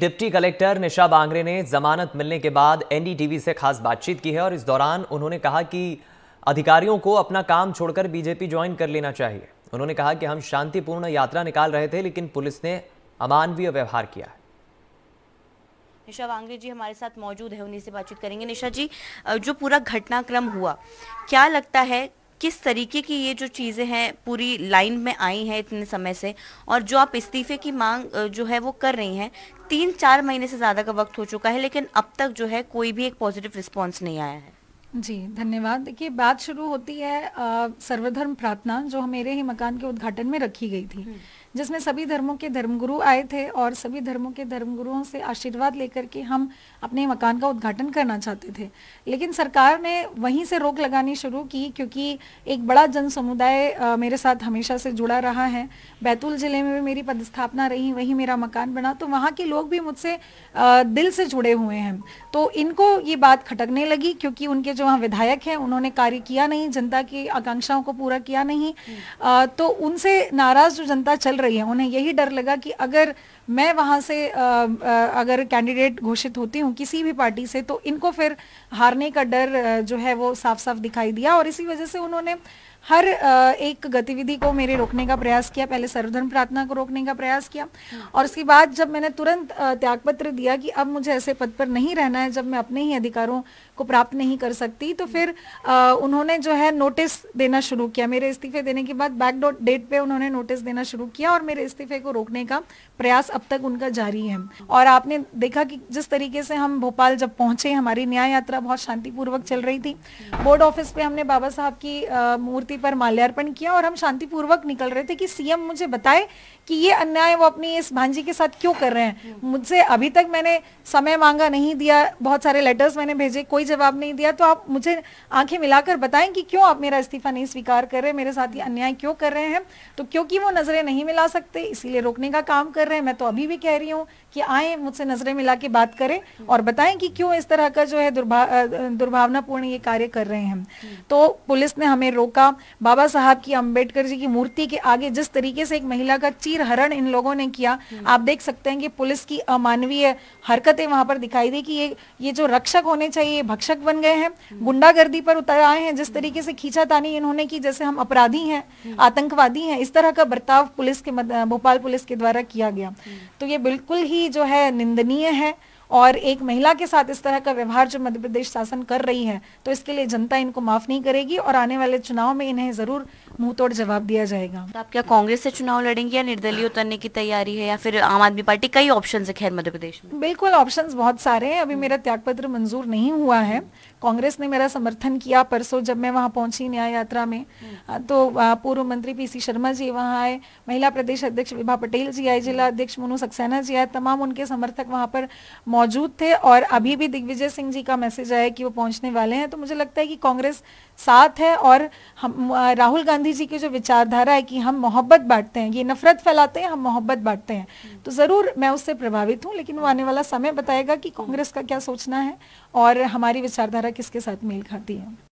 Deputy collector निशा बांगरे ने जमानत मिलने के बाद एनडीटीवी से खास बातचीत की है और इस दौरान उन्होंने कहा कि अधिकारियों को अपना काम छोड़कर बीजेपी ज्वाइन कर लेना चाहिए उन्होंने कहा कि हम शांतिपूर्ण यात्रा निकाल रहे थे लेकिन पुलिस ने अमानवीय व्यवहार किया है निशा वांगरे जी हमारे साथ मौजूद है उन्हीं से बातचीत करेंगे निशा जी जो पूरा घटनाक्रम हुआ क्या लगता है किस तरीके की ये जो चीज़ें हैं पूरी लाइन में आई हैं इतने समय से और जो आप इस्तीफे की मांग जो है वो कर रही हैं तीन चार महीने से ज़्यादा का वक्त हो चुका है लेकिन अब तक जो है कोई भी एक पॉजिटिव रिस्पॉन्स नहीं आया है जी धन्यवाद देखिए बात शुरू होती है आ, सर्वधर्म प्रार्थना जो हमारे ही मकान के उद्घाटन में रखी गई थी हम्म। जिसमें सभी धर्मों के धर्मगुरु आए थे और सभी धर्मों के धर्मगुरुओं से आशीर्वाद लेकर के हम अपने मकान का उद्घाटन करना चाहते थे लेकिन सरकार ने वहीं से रोक लगानी शुरू की क्योंकि एक बड़ा जन समुदाय मेरे साथ हमेशा से जुड़ा रहा है बैतूल ज़िले में भी मेरी पदस्थापना रही वहीं मेरा मकान बना तो वहाँ के लोग भी मुझसे दिल से जुड़े हुए हैं तो इनको ये बात खटकने लगी क्योंकि उनके जो वहाँ विधायक हैं उन्होंने कार्य किया नहीं जनता की आकांक्षाओं को पूरा किया नहीं आ, हम्म। तो उनसे नाराज जो जनता चल रही है उन्हें यही डर लगा कि अगर मैं वहां से आ, आ, अगर कैंडिडेट घोषित होती हूँ किसी भी पार्टी से तो इनको फिर हारने का डर जो है वो साफ साफ दिखाई दिया और इसी वजह से उन्होंने हर एक गतिविधि को मेरे रोकने का प्रयास किया पहले सर्वधर्म प्रार्थना को रोकने का प्रयास किया हम्म। और उसके बाद जब मैंने तुरंत त्यागपत्र दिया कि अब मुझे ऐसे पद पर नहीं रहना है जब मैं अपने ही अधिकारों को प्राप्त नहीं कर सकती तो फिर उन्होंने जो है नोटिस देना शुरू किया मेरे इस्तीफे देने के बाद बैक डेट पे उन्होंने नोटिस देना शुरू किया और मेरे इस्तीफे को रोकने का प्रयास अब तक उनका जारी है और आपने देखा कि जिस तरीके से हम भोपाल जब पहुंचे हमारी न्याय यात्रा बहुत शांतिपूर्वक चल रही थी बोर्ड ऑफिस पे हमने बाबा साहब की मूर्ति पर माल्यार्पण किया और हम शांतिपूर्वक निकल रहे थे कि सीएम मुझे बताए कि ये अन्याय वो अपनी इस भांजी के साथ क्यों कर रहे हैं मुझसे अभी तक मैंने समय मांगा नहीं दिया बहुत सारे लेटर्स मैंने भेजे कोई जवाब नहीं दिया तो आप मुझे आंखें मिलाकर बताएं कि क्यों आप मेरा इस्तीफा नहीं स्वीकार कर रहे मेरे साथ ये अन्याय क्यों कर रहे हैं तो क्योंकि वो नजरें नहीं मिला सकते इसीलिए रोकने का काम कर रहे हैं मैं तो तो अभी भी कह रही हूँ कि आए मुझसे नजरें मिला के बात करें और बताएं कि क्यों इस तरह का जो है दुर्भा दुर्भावनापूर्ण ये कार्य कर रहे हैं तो पुलिस ने हमें रोका बाबा साहब की अम्बेडकर जी की मूर्ति के आगे जिस तरीके से एक महिला का चीर हरण इन लोगों ने किया आप देख सकते हैं कि पुलिस की अमानवीय हरकतें वहां पर दिखाई दी कि ये ये जो रक्षक होने चाहिए भक्षक बन गए हैं गुंडागर्दी पर उतर आए हैं जिस तरीके से खींचा तानी इन्होंने की जैसे हम अपराधी हैं आतंकवादी हैं इस तरह का बर्ताव पुलिस के भोपाल पुलिस के द्वारा किया गया तो ये बिल्कुल ही जो है निंदनीय है और एक महिला के साथ इस तरह का व्यवहार जो मध्य प्रदेश शासन कर रही है तो इसके लिए जनता इनको माफ नहीं करेगी और आने वाले चुनाव में इन्हें जरूर मुंह तोड़ जवाब दिया जाएगा तो आप क्या कांग्रेस से चुनाव लड़ेंगे या निर्दलीय उतरने की तैयारी है या फिर आम आदमी पार्टी कई ऑप्शन है खैर मध्य प्रदेश में बिल्कुल ऑप्शन बहुत सारे हैं अभी हम्म। मेरा त्याग पत्र मंजूर नहीं हुआ है कांग्रेस ने मेरा समर्थन किया परसों जब मैं वहाँ पहुंची न्याय यात्रा में हम्म। तो पूर्व मंत्री पीसी शर्मा जी वहाँ आए महिला प्रदेश अध्यक्ष विभा पटेल जी आए जिला अध्यक्ष मोनू सक्सेना जी आए तमाम उनके समर्थक वहाँ पर मौजूद थे और अभी भी दिग्विजय सिंह जी का मैसेज आया कि वो पहुंचने वाले हैं तो मुझे लगता है कि कांग्रेस साथ है और हम राहुल गांधी जी की जो विचारधारा है कि हम मोहब्बत बांटते हैं ये नफरत फैलाते हैं हम मोहब्बत बांटते हैं हम्म। तो ज़रूर मैं उससे प्रभावित हूँ लेकिन वो आने वाला समय बताएगा कि कांग्रेस का क्या सोचना है और हमारी विचारधारा किसके साथ मेल खाती है